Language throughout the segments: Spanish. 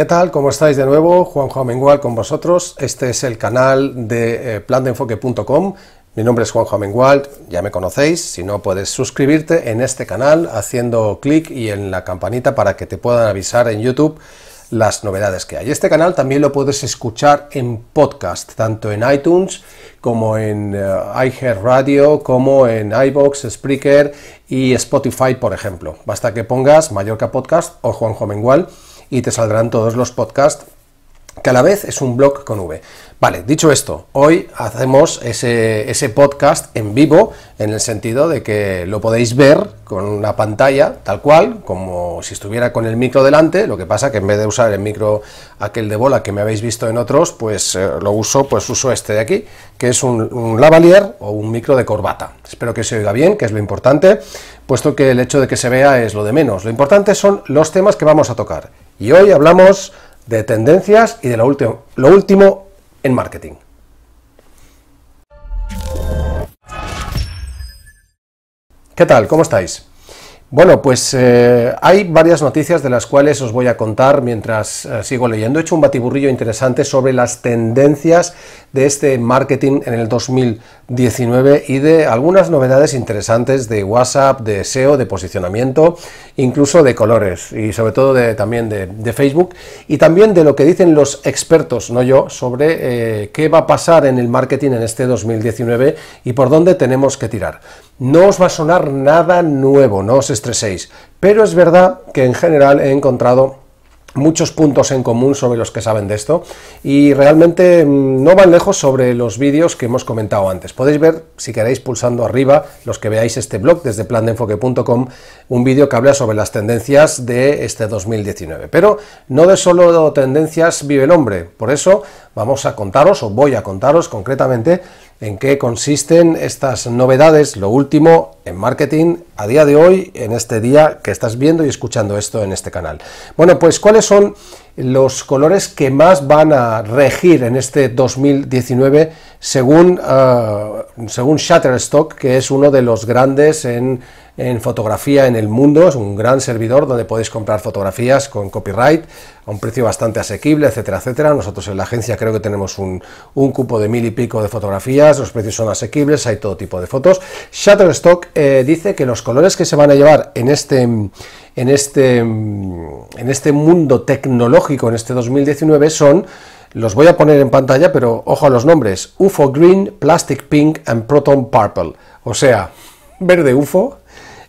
¿Qué tal? ¿Cómo estáis de nuevo? Juanjo Mengual con vosotros. Este es el canal de eh, Plandenfoque.com. Mi nombre es Juanjo Mengual, ya me conocéis. Si no, puedes suscribirte en este canal haciendo clic y en la campanita para que te puedan avisar en YouTube las novedades que hay. Este canal también lo puedes escuchar en podcast, tanto en iTunes como en eh, iHeartRadio, como en iBox, Spreaker y Spotify, por ejemplo. Basta que pongas Mallorca Podcast o Juanjo Mengual y te saldrán todos los podcasts que a la vez es un blog con V. Vale, dicho esto, hoy hacemos ese, ese, podcast en vivo, en el sentido de que lo podéis ver con una pantalla tal cual, como si estuviera con el micro delante, lo que pasa que en vez de usar el micro aquel de bola que me habéis visto en otros, pues eh, lo uso, pues uso este de aquí, que es un, un lavalier o un micro de corbata. Espero que se oiga bien, que es lo importante, puesto que el hecho de que se vea es lo de menos. Lo importante son los temas que vamos a tocar y hoy hablamos de tendencias y de lo último, lo último en marketing. ¿Qué tal? ¿Cómo estáis? Bueno, pues eh, hay varias noticias de las cuales os voy a contar mientras eh, sigo leyendo. He hecho un batiburrillo interesante sobre las tendencias de este marketing en el 2000. 19 y de algunas novedades interesantes de WhatsApp, de SEO, de posicionamiento, incluso de colores y sobre todo de, también de, Facebook y también de lo que dicen los expertos, no yo, sobre eh, qué va a pasar en el marketing en este 2019 y por dónde tenemos que tirar. No os va a sonar nada nuevo, no os estreséis, pero es verdad que en general he encontrado muchos puntos en común sobre los que saben de esto y realmente mm, no van lejos sobre los vídeos que hemos comentado antes. Podéis ver, si queréis, pulsando arriba, los que veáis este blog desde plandeenfoque.com, un vídeo que habla sobre las tendencias de este 2019. Pero no de solo tendencias vive el hombre, por eso vamos a contaros, o voy a contaros concretamente, en qué consisten estas novedades, lo último en marketing a día de hoy, en este día que estás viendo y escuchando esto en este canal. Bueno, pues cuáles son los colores que más van a regir en este 2019 según, Shatterstock, ah, según Shutterstock, que es uno de los grandes en en fotografía en el mundo, es un gran servidor donde podéis comprar fotografías con copyright a un precio bastante asequible, etcétera, etcétera. Nosotros en la agencia creo que tenemos un, un cupo de mil y pico de fotografías, los precios son asequibles, hay todo tipo de fotos. Shutterstock eh, dice que los colores que se van a llevar en este, en este, en este mundo tecnológico, en este 2019, son los voy a poner en pantalla, pero ojo a los nombres. UFO Green, Plastic Pink and Proton Purple. O sea, verde UFO,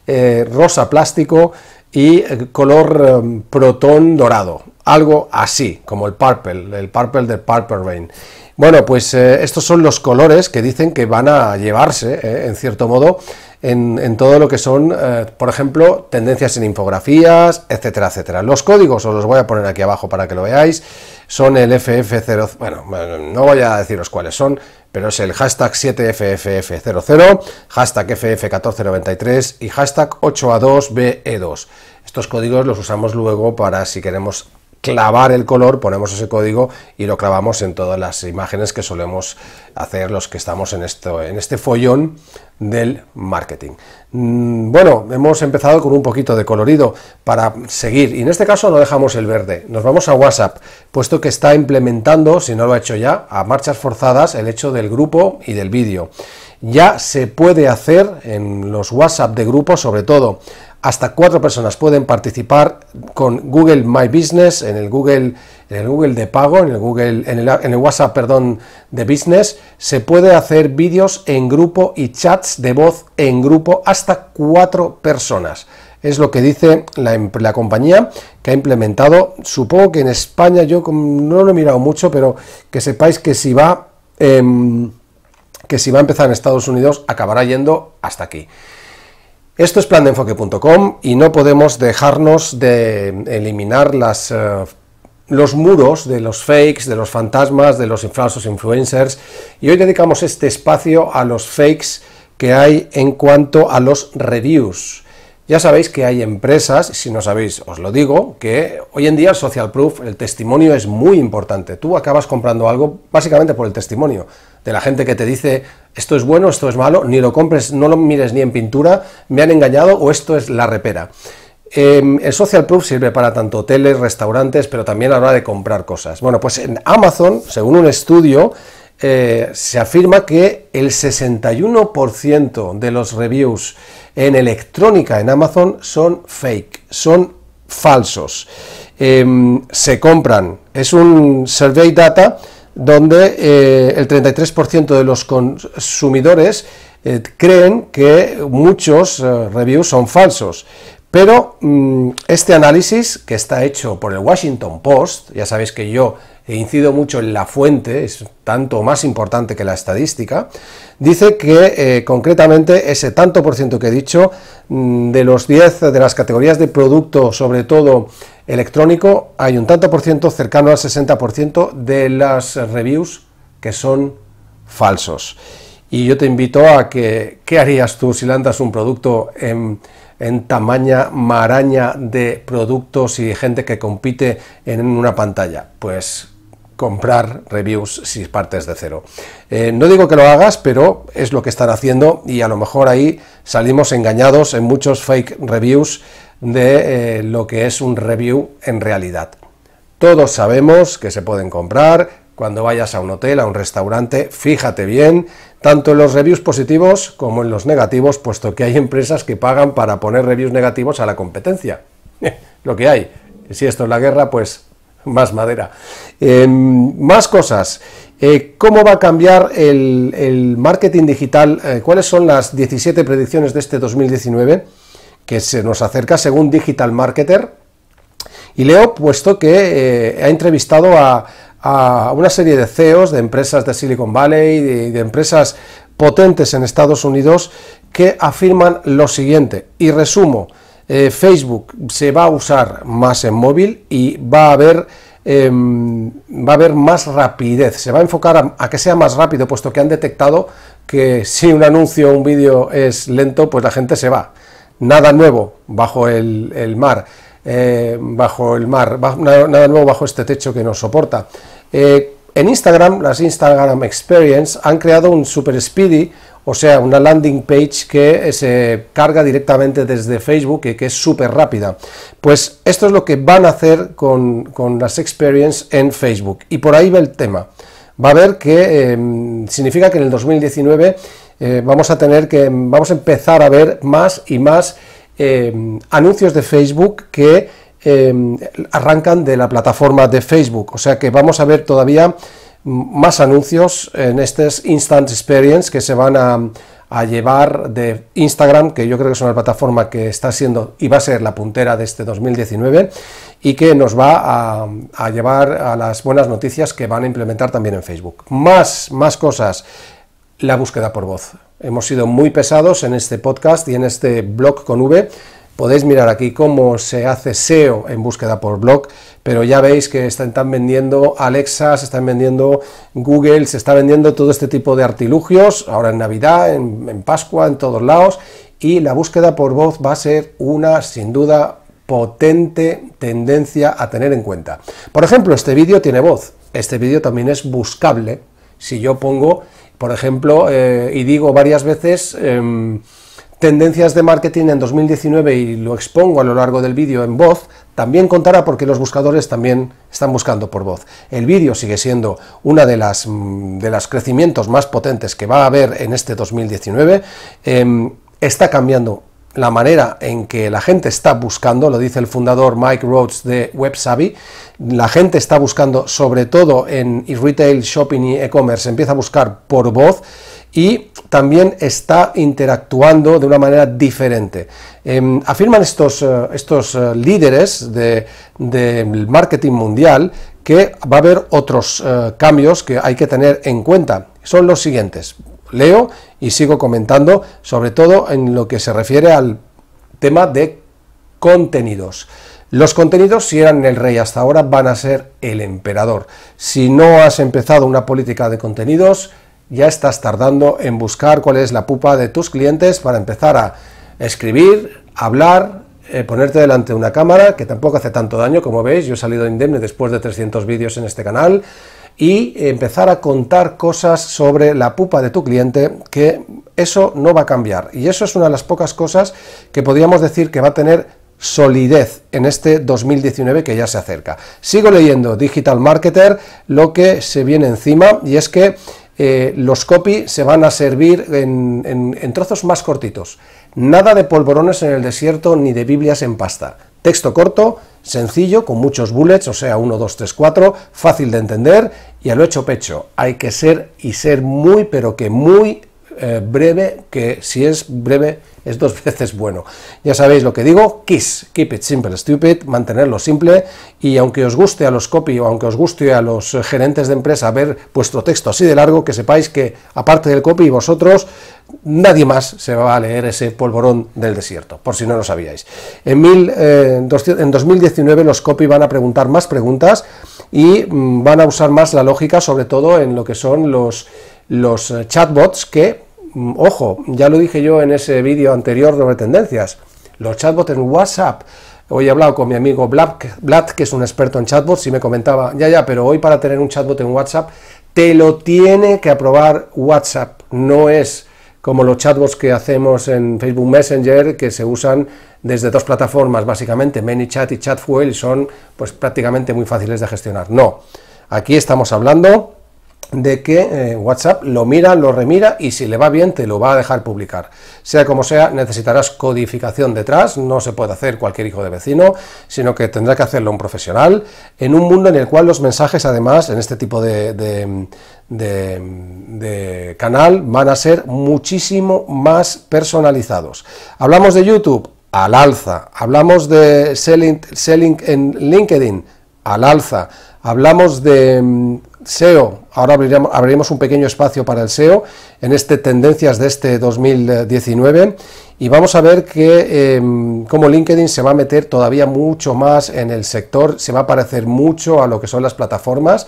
eh, rosa plástico y eh, color em, protón dorado, algo así, como el purple, el purple de Purple Rain. Bueno, pues eh, estos son los colores que dicen que van a llevarse, eh, en cierto modo, en, todo lo que son, eh, por ejemplo, tendencias en infografías, etcétera, etcétera. Los códigos os los voy a poner aquí abajo para que lo veáis. Son el FF0, bueno, mm, no voy a deciros cuáles son, pero es el hashtag 7FFF00, hashtag FF1493 y hashtag 8A2BE2. Estos códigos los usamos luego para si queremos clavar el color, ponemos ese código y lo clavamos en todas las imágenes que solemos hacer los que estamos en, esto, en este follón del marketing. Mm, bueno, hemos empezado con un poquito de colorido para seguir y en este caso no dejamos el verde, nos vamos a WhatsApp, puesto que está implementando, si no lo ha hecho ya, a marchas forzadas el hecho del grupo y del vídeo. Ya se puede hacer en los WhatsApp de grupo sobre todo hasta cuatro personas pueden participar con Google My Business, en el Google, en el Google de pago, en el, Google, en el, WhatsApp perdón, de Business. Se puede hacer vídeos en grupo y chats de voz en grupo hasta cuatro personas. Es lo que dice la, compañía que ha implementado. Supongo que en España, yo no lo he mirado mucho, pero que sepáis que si va, em, que si va a empezar en Estados Unidos, acabará yendo hasta aquí. Esto es plandeenfoque.com y no podemos dejarnos de eliminar las, eh, los muros de los fakes, de los fantasmas, de los falsos influencers. Y hoy dedicamos este espacio a los fakes que hay en cuanto a los reviews. Ya sabéis que hay empresas, si no sabéis os lo digo, que hoy en día social proof, el testimonio es muy importante. Tú acabas comprando algo básicamente por el testimonio de la gente que te dice esto es bueno, esto es malo, ni lo compres, no lo mires ni en pintura, me han engañado o esto es la repera. Em, el social proof sirve para tanto hoteles, restaurantes, pero también a la hora de comprar cosas. Bueno, pues en Amazon, según un estudio, eh, se afirma que el 61% de los reviews en electrónica en Amazon son fake, son falsos. Em, se compran. Es un survey data donde eh, el 33% de los consumidores eh, creen que muchos eh, reviews son falsos. Pero mm, este análisis, que está hecho por el Washington Post, ya sabéis que yo incido mucho en la fuente, es tanto más importante que la estadística, dice que eh, concretamente ese tanto por ciento que he dicho mm, de los 10 de las categorías de producto, sobre todo electrónico, hay un tanto por ciento cercano al 60% de las reviews que son falsos. Y yo te invito a que, ¿qué harías tú si lanzas un producto en, en, tamaña maraña de productos y gente que compite en una pantalla? Pues comprar reviews si partes de cero. Eh, no digo que lo hagas, pero es lo que están haciendo y a lo mejor ahí salimos engañados en muchos fake reviews de eh, lo que es un review en realidad. Todos sabemos que se pueden comprar. Cuando vayas a un hotel, a un restaurante, fíjate bien, tanto en los reviews positivos como en los negativos, puesto que hay empresas que pagan para poner reviews negativos a la competencia. lo que hay. Si esto es la guerra, pues más madera. Em, más cosas. Eh, ¿Cómo va a cambiar el, marketing digital? Eh, ¿Cuáles son las 17 predicciones de este 2019 que se nos acerca según Digital Marketer? Y leo, puesto que eh, ha entrevistado a, una serie de CEOs de empresas de Silicon Valley y de, de empresas potentes en Estados Unidos que afirman lo siguiente, y resumo, eh, Facebook se va a usar más en móvil y va a haber em, va a haber más rapidez, se va a enfocar a, que sea más rápido, puesto que han detectado que si un anuncio o un vídeo es lento, pues la gente se va. Nada nuevo bajo el, mar, eh, bajo el mar, nada, nuevo bajo este techo que nos soporta. Eh, en Instagram, las Instagram Experience han creado un super speedy o sea, una landing page que eh, se carga directamente desde Facebook y que es súper rápida. Pues esto es lo que van a hacer con, las experience en Facebook. Y por ahí va el tema. Va a ver que em, significa que en el 2019 eh, vamos a tener que, em, vamos a empezar a ver más y más em, anuncios de Facebook que arrancan de la plataforma de Facebook. O sea que vamos a ver todavía más anuncios en este Instant Experience que se van a, llevar de Instagram, que yo creo que es una plataforma que está siendo y va a ser la puntera de este 2019 y que nos va a, a llevar a las buenas noticias que van a implementar también en Facebook. Más, más cosas, la búsqueda por voz. Hemos sido muy pesados en este podcast y en este blog con V Podéis mirar aquí cómo se hace SEO en búsqueda por blog, pero ya veis que están vendiendo Alexa, se están vendiendo Google, se está vendiendo todo este tipo de artilugios, ahora en Navidad, en, Pascua, en todos lados, y la búsqueda por voz va a ser una, sin duda, potente tendencia a tener en cuenta. Por ejemplo, este vídeo tiene voz, este vídeo también es buscable. Si yo pongo, por ejemplo, eh, y digo varias veces, em, Tendencias de marketing en 2019 y lo expongo a lo largo del vídeo en voz, también contará porque los buscadores también están buscando por voz. El vídeo sigue siendo una de, las, mm, de los crecimientos más potentes que va a haber en este 2019. Em, está cambiando la manera en que la gente está buscando, lo dice el fundador Mike Rhodes de WebSavvy, la gente está buscando sobre todo en retail, shopping y e-commerce, empieza a buscar por voz y también está interactuando de una manera diferente. Em, afirman estos, eh, estos eh, líderes del marketing mundial que va a haber otros eh, cambios que hay que tener en cuenta. Son los siguientes. Leo y sigo comentando, sobre todo en lo que se refiere al tema de contenidos. Los contenidos, si eran el rey hasta ahora, van a ser el emperador. Si no has empezado una política de contenidos, ya estás tardando en buscar cuál es la pupa de tus clientes para empezar a escribir, hablar, eh, ponerte delante de una cámara, que tampoco hace tanto daño, como veis, yo he salido indemne después de 300 vídeos en este canal, y empezar a contar cosas sobre la pupa de tu cliente, que eso no va a cambiar. Y eso es una de las pocas cosas que podríamos decir que va a tener solidez en este 2019 que ya se acerca. Sigo leyendo Digital Marketer, lo que se viene encima, y es que eh, los copy se van a servir en, en trozos más cortitos. Nada de polvorones en el desierto ni de Biblias en pasta. Texto corto, sencillo, con muchos bullets, o sea, 1, 2, 3, 4, fácil de entender y a lo hecho pecho. Hay que ser y ser muy, pero que muy eh, breve, que si es breve es dos veces bueno. Ya sabéis lo que digo, KISS, Keep It Simple Stupid, mantenerlo simple, y aunque os guste a los copy o aunque os guste a los gerentes de empresa ver vuestro texto así de largo, que sepáis que aparte del copy vosotros, nadie más se va a leer ese polvorón del desierto, por si no lo sabíais. En, mil, eh, en 2019 los copy van a preguntar más preguntas y mm, van a usar más la lógica, sobre todo en lo que son los los eh, chatbots que, mm, ojo, ya lo dije yo en ese vídeo anterior sobre tendencias, los chatbots en WhatsApp. Hoy he hablado con mi amigo Black, que es un experto en chatbots, y me comentaba, ya, ya, pero hoy para tener un chatbot en WhatsApp, te lo tiene que aprobar WhatsApp, no es como los chatbots que hacemos en Facebook Messenger, que se usan desde dos plataformas, básicamente, ManyChat y ChatFuel, y son pues prácticamente muy fáciles de gestionar. No, aquí estamos hablando de que eh, WhatsApp lo mira, lo remira y si le va bien te lo va a dejar publicar. Sea como sea, necesitarás codificación detrás, no se puede hacer cualquier hijo de vecino, sino que tendrá que hacerlo un profesional, en un mundo en el cual los mensajes además, en este tipo de, de canal, van a ser muchísimo más personalizados. Hablamos de YouTube, al alza. Hablamos de selling, selling en LinkedIn, al alza. Hablamos de mm, SEO, ahora abriremos, un pequeño espacio para el SEO en este Tendencias de este 2019 y vamos a ver que em, como LinkedIn se va a meter todavía mucho más en el sector, se va a parecer mucho a lo que son las plataformas.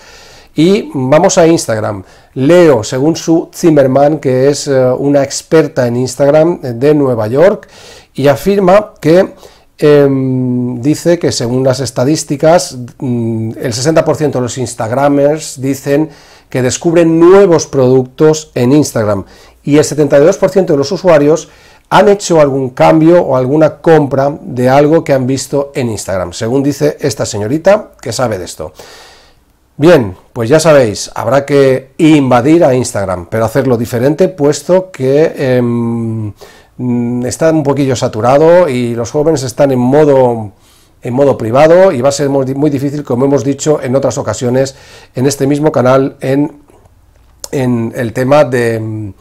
Y vamos a Instagram. Leo, según su Zimmerman, que es eh, una experta en Instagram eh, de Nueva York, y afirma que Em, dice que según las estadísticas, mm, el 60% de los Instagramers dicen que descubren nuevos productos en Instagram y el 72% de los usuarios han hecho algún cambio o alguna compra de algo que han visto en Instagram, según dice esta señorita que sabe de esto. Bien, pues ya sabéis, habrá que invadir a Instagram, pero hacerlo diferente, puesto que em, Mm, está un poquillo saturado y los jóvenes están en modo en modo privado y va a ser muy, difícil, como hemos dicho en otras ocasiones, en este mismo canal, en, en el tema de,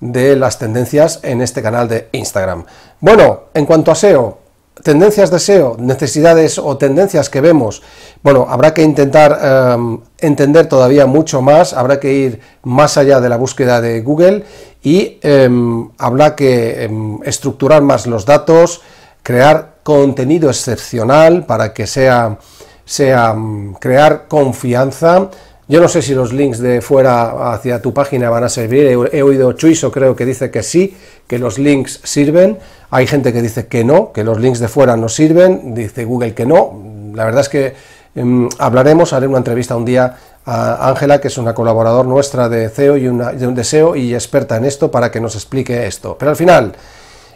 de las tendencias en este canal de Instagram. Bueno, en cuanto a SEO, tendencias de SEO, necesidades o tendencias que vemos, bueno, habrá que intentar em, entender todavía mucho más, habrá que ir más allá de la búsqueda de Google y em, habrá que em, estructurar más los datos, crear contenido excepcional para que sea, sea crear confianza, yo no sé si los links de fuera hacia tu página van a servir. He, oído Chuiso, creo que dice que sí, que los links sirven. Hay gente que dice que no, que los links de fuera no sirven. Dice Google que no. La verdad es que em, hablaremos, haré una entrevista un día a Ángela, que es una colaboradora nuestra de CEO y de un deseo y experta en esto para que nos explique esto. Pero al final,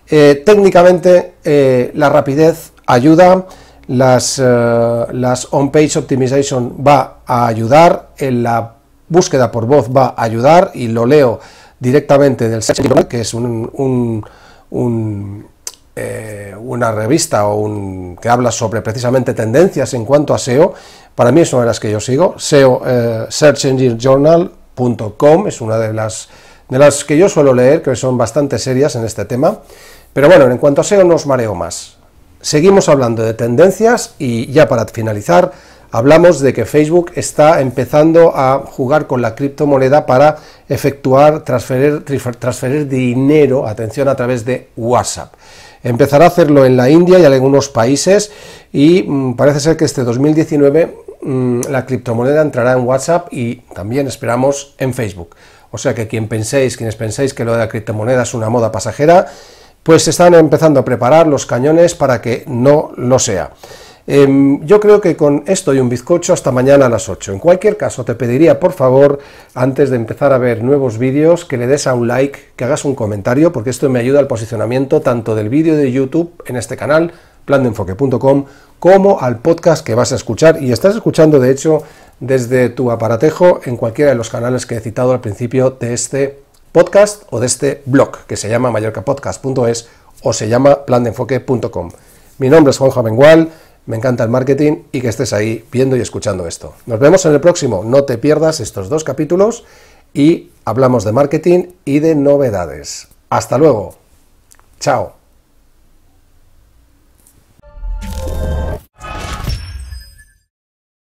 eh, técnicamente eh, la rapidez ayuda las, eh, las on-page optimization va a ayudar, en la búsqueda por voz va a ayudar y lo leo directamente del Search Engine que es un, eh, una revista o un, que habla sobre precisamente tendencias en cuanto a SEO. Para mí es una de las que yo sigo. SEO eh, Search Engine es una de las, de las que yo suelo leer, que son bastante serias en este tema. Pero bueno, en cuanto a SEO no os mareo más. Seguimos hablando de tendencias y ya para finalizar, hablamos de que Facebook está empezando a jugar con la criptomoneda para efectuar, transferir, transferir dinero, atención, a través de WhatsApp. Empezará a hacerlo en la India y en algunos países y mm, parece ser que este 2019 mm, la criptomoneda entrará en WhatsApp y también esperamos en Facebook. O sea que quien penséis, quienes penséis que lo de la criptomoneda es una moda pasajera, pues se están empezando a preparar los cañones para que no lo sea. Em, yo creo que con esto y un bizcocho hasta mañana a las 8. En cualquier caso, te pediría por favor, antes de empezar a ver nuevos vídeos, que le des a un like, que hagas un comentario, porque esto me ayuda al posicionamiento tanto del vídeo de YouTube en este canal, plandeenfoque.com, como al podcast que vas a escuchar. Y estás escuchando, de hecho, desde tu aparatejo en cualquiera de los canales que he citado al principio de este podcast o de este blog que se llama mallorcapodcast.es o se llama plandeenfoque.com. Mi nombre es Juanjo Bengual, me encanta el marketing y que estés ahí viendo y escuchando esto. Nos vemos en el próximo, no te pierdas estos dos capítulos y hablamos de marketing y de novedades. Hasta luego. Chao.